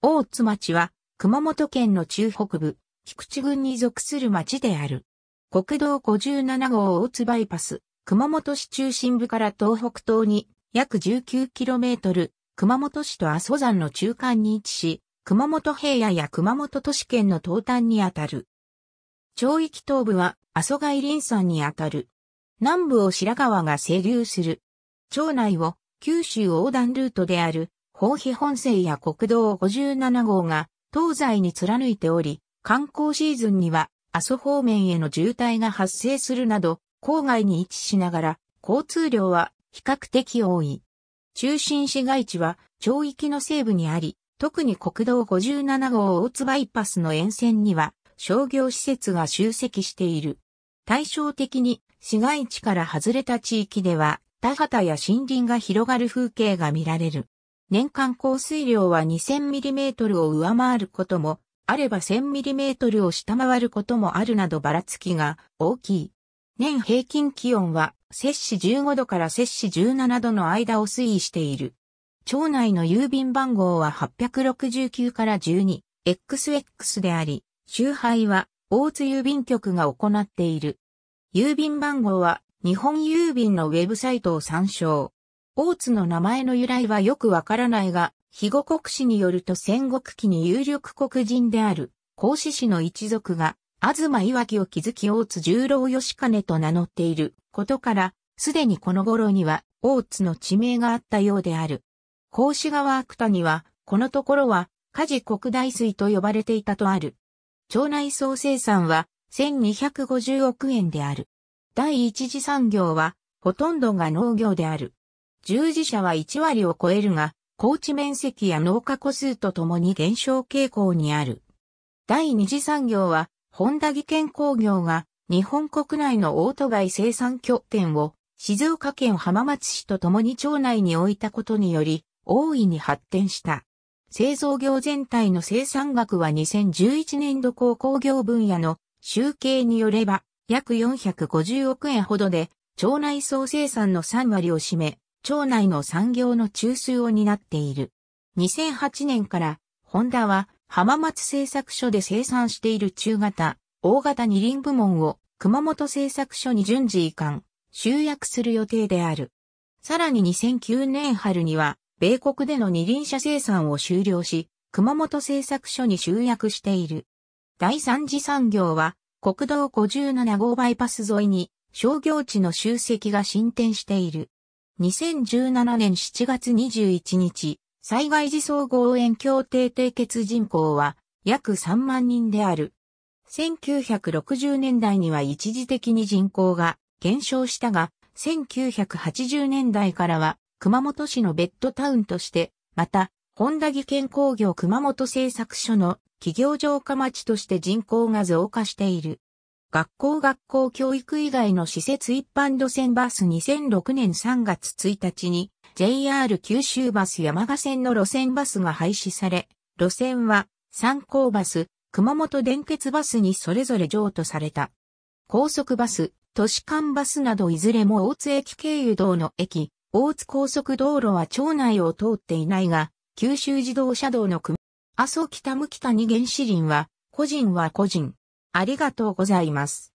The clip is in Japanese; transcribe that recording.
大津町は、熊本県の中北部、菊池郡に属する町である。国道57号大津バイパス、熊本市中心部から東北東に約 19km、熊本市と阿蘇山の中間に位置し、熊本平野や熊本都市圏の東端にあたる。町域東部は阿蘇外林山にあたる。南部を白川が清流する。町内を九州横断ルートである宝費本線や国道57号が東西に貫いており、観光シーズンには阿蘇方面への渋滞が発生するなど、郊外に位置しながら、交通量は比較的多い。中心市街地は、町域の西部にあり、特に国道57号大津バイパスの沿線には、商業施設が集積している。対照的に、市街地から外れた地域では、田畑や森林が広がる風景が見られる。年間降水量は 2000mm を上回ることも、あれば 1000mm を下回ることもあるなどばらつきが大きい。年平均気温は、摂氏15度から摂氏17度の間を推移している。町内の郵便番号は869から 12XX であり、周配は大津郵便局が行っている。郵便番号は日本郵便のウェブサイトを参照。大津の名前の由来はよくわからないが、肥後国史によると戦国期に有力国人である、孔子氏の一族が、東岩木を築き大津十郎義兼と名乗っていることから、すでにこの頃には大津の地名があったようである。孔子川芥には、このところは、家事国大水と呼ばれていたとある。町内総生産は、1250億円である。第一次産業は、ほとんどが農業である。従事者は1割を超えるが、高地面積や農家個数とともに減少傾向にある。第二次産業は、本田技研工業が日本国内のオートバイ生産拠点を静岡県浜松市とともに町内に置いたことにより大いに発展した。製造業全体の生産額は2011年度高工業分野の集計によれば約450億円ほどで町内総生産の3割を占め、町内の産業の中枢を担っている。2008年から、ホンダは浜松製作所で生産している中型、大型二輪部門を熊本製作所に順次移管、集約する予定である。さらに2009年春には、米国での二輪車生産を終了し、熊本製作所に集約している。第三次産業は、国道57号バイパス沿いに、商業地の集積が進展している。2017年7月21日、災害時総合援協定締結人口は約3万人である。1960年代には一時的に人口が減少したが、1980年代からは熊本市のベッドタウンとして、また、本田技研工業熊本製作所の企業城下町として人口が増加している。学校学校教育以外の施設一般路線バス2006年3月1日に JR 九州バス山賀線の路線バスが廃止され、路線は三考バス、熊本電鉄バスにそれぞれ譲渡された。高速バス、都市間バスなどいずれも大津駅経由道の駅、大津高速道路は町内を通っていないが、九州自動車道の組、阿蘇北向北に原子林は、個人は個人。ありがとうございます。